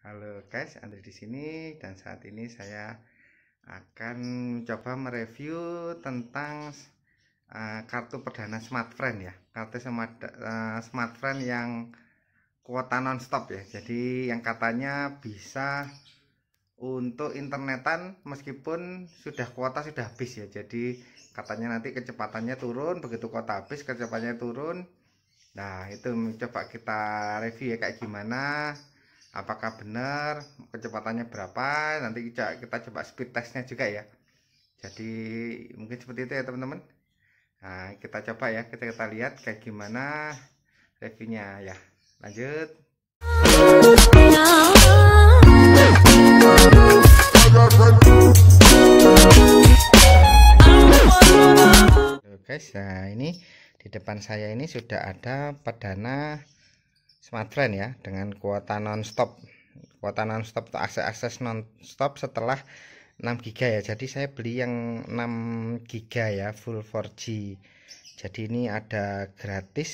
Halo guys, Andri di sini dan saat ini saya akan coba mereview tentang uh, kartu perdana Smartfriend ya. Kartu smart, uh, eh, Smartfriend yang kuota nonstop ya. Jadi yang katanya bisa untuk internetan meskipun sudah kuota sudah habis ya. Jadi katanya nanti kecepatannya turun, begitu kuota habis kecepatannya turun. Nah, itu coba kita review ya kayak gimana apakah benar kecepatannya berapa nanti kita, kita coba speed testnya juga ya jadi mungkin seperti itu ya teman-teman nah, kita coba ya kita kita lihat kayak gimana reviewnya ya lanjut Oke guys nah ini di depan saya ini sudah ada perdana smartphone ya dengan kuota non stop, kuota non stop atau akses akses non stop setelah 6 giga ya jadi saya beli yang 6 giga ya full 4G jadi ini ada gratis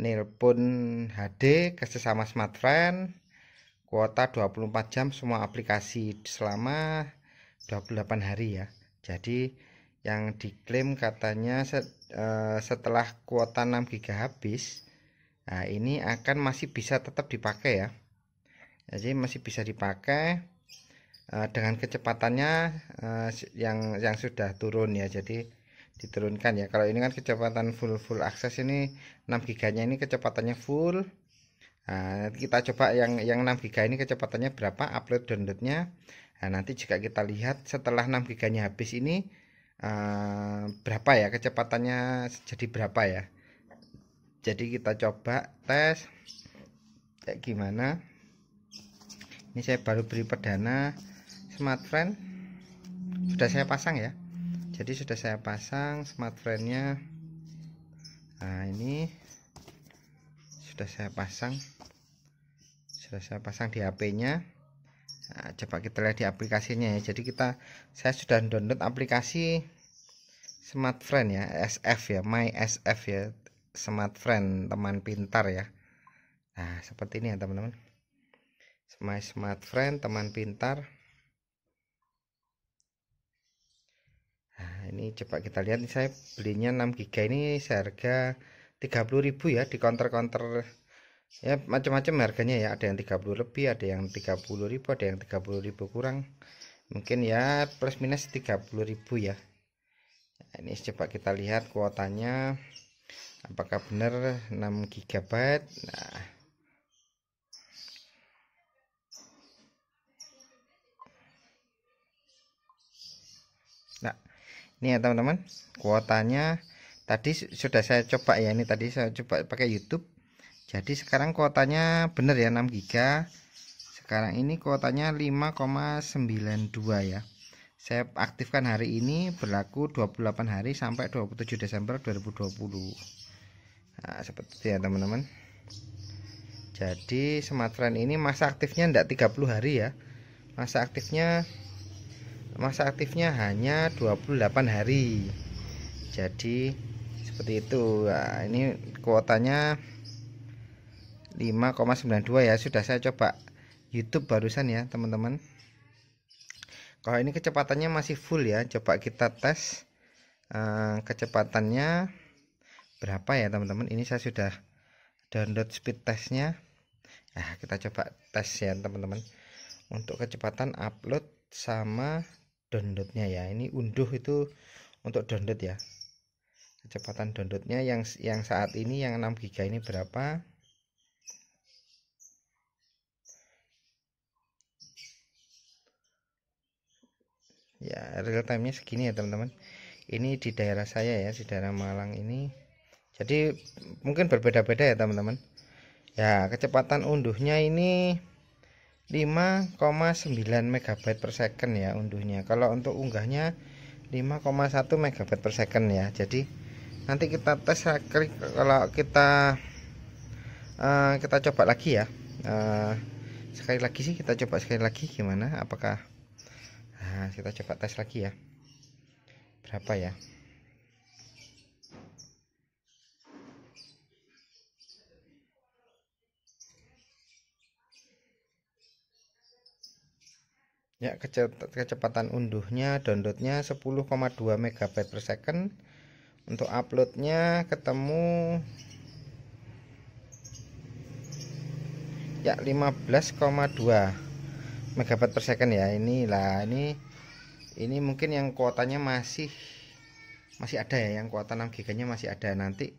nelpon HD sama smartphone kuota 24 jam semua aplikasi selama 28 hari ya jadi yang diklaim katanya eh, setelah kuota 6 giga habis Nah, ini akan masih bisa tetap dipakai ya. Jadi masih bisa dipakai uh, dengan kecepatannya uh, yang yang sudah turun ya. Jadi diturunkan ya. Kalau ini kan kecepatan full full akses ini 6 giganya ini kecepatannya full. Nah, kita coba yang yang 6 giga ini kecepatannya berapa upload downloadnya. Nah, nanti jika kita lihat setelah 6 giganya habis ini uh, berapa ya kecepatannya jadi berapa ya jadi kita coba tes kayak gimana ini saya baru beri perdana smart friend sudah saya pasang ya jadi sudah saya pasang smart friend nya nah ini sudah saya pasang sudah saya pasang di HP nya nah, coba kita lihat di aplikasinya ya jadi kita saya sudah download aplikasi smart friend ya SF ya my SF ya smart friend teman pintar ya nah seperti ini ya teman-teman my smart friend teman pintar nah ini coba kita lihat ini saya belinya 6 giga ini seharga 30.000 ya di counter-counter ya macam-macam harganya ya ada yang 30 lebih ada yang 30.000 ada yang 30.000 kurang mungkin ya plus minus 30.000 ya nah, ini coba kita lihat kuotanya apakah benar 6 GB nah. nah ini ya teman-teman kuotanya tadi sudah saya coba ya ini tadi saya coba pakai YouTube jadi sekarang kuotanya benar ya 6 GB sekarang ini kuotanya 5,92 ya saya aktifkan hari ini berlaku 28 hari sampai 27 Desember 2020 nah, seperti itu ya teman-teman jadi smartfren ini masa aktifnya tidak 30 hari ya masa aktifnya masa aktifnya hanya 28 hari jadi seperti itu nah, ini kuotanya 5,92 ya sudah saya coba YouTube barusan ya teman-teman kalau ini kecepatannya masih full ya coba kita tes eh, kecepatannya berapa ya teman-teman ini saya sudah download speed testnya nah kita coba tes ya teman-teman untuk kecepatan upload sama downloadnya ya ini unduh itu untuk download ya kecepatan downloadnya yang yang saat ini yang 6 giga ini berapa ya real time nya segini ya teman-teman ini di daerah saya ya di daerah Malang ini jadi mungkin berbeda-beda ya teman-teman ya kecepatan unduhnya ini 5,9 MB per second ya unduhnya kalau untuk unggahnya 5,1 MB per second ya jadi nanti kita tes kalau kita uh, kita coba lagi ya uh, sekali lagi sih kita coba sekali lagi gimana apakah nah, kita coba tes lagi ya berapa ya Ya, kecepatan unduhnya, downloadnya 10,2 MB per second. Untuk uploadnya ketemu ya 15,2 MB per second ya. Inilah ini ini mungkin yang kuotanya masih masih ada ya, yang kuota 6 giganya masih ada nanti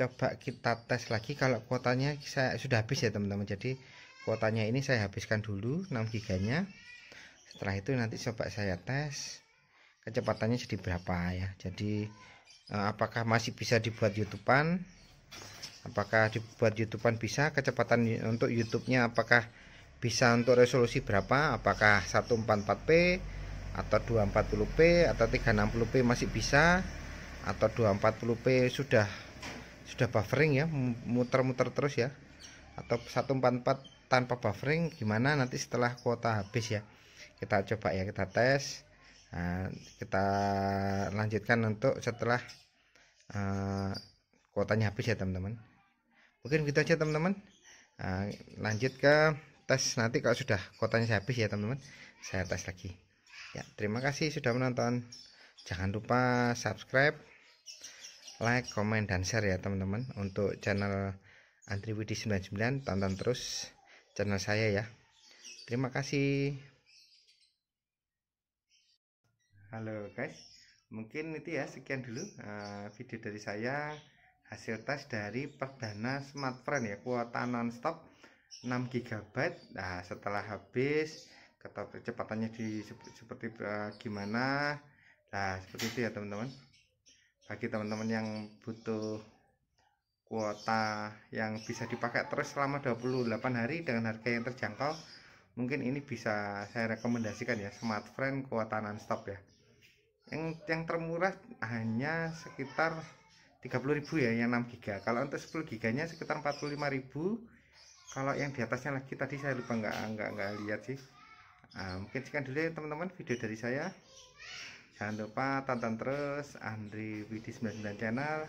coba kita tes lagi kalau kuotanya saya sudah habis ya teman-teman jadi kuotanya ini saya habiskan dulu 6 giganya setelah itu nanti coba saya tes kecepatannya jadi berapa ya jadi eh, apakah masih bisa dibuat youtubean apakah dibuat youtubean bisa kecepatan untuk youtube-nya apakah bisa untuk resolusi berapa apakah 144p atau 240p atau 360p masih bisa atau 240p sudah sudah buffering ya muter-muter terus ya atau 144 tanpa buffering gimana nanti setelah kuota habis ya kita coba ya kita tes nah, kita lanjutkan untuk setelah uh, kuotanya habis ya teman-teman mungkin kita gitu aja teman-teman uh, lanjut ke tes nanti kalau sudah kuotanya habis ya teman-teman saya tes lagi ya terima kasih sudah menonton jangan lupa subscribe like comment dan share ya teman-teman untuk channel Andri Widi 99 tonton terus channel saya ya terima kasih halo guys mungkin itu ya sekian dulu uh, video dari saya hasil tes dari perdana smartphone ya kuota non stop 6 GB nah setelah habis kecepatannya di seperti uh, gimana nah seperti itu ya teman-teman bagi teman-teman yang butuh kuota yang bisa dipakai terus selama 28 hari dengan harga yang terjangkau mungkin ini bisa saya rekomendasikan ya smartfren kuota non stop ya yang yang termurah hanya sekitar 30.000 ya yang 6 giga kalau untuk 10 giganya sekitar 45.000 kalau yang di atasnya lagi tadi saya lupa nggak nggak nggak lihat sih nah, mungkin sekian dulu ya teman-teman video dari saya jangan lupa tonton terus Andri Widi 99 channel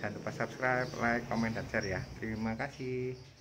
jangan lupa subscribe like comment dan share ya terima kasih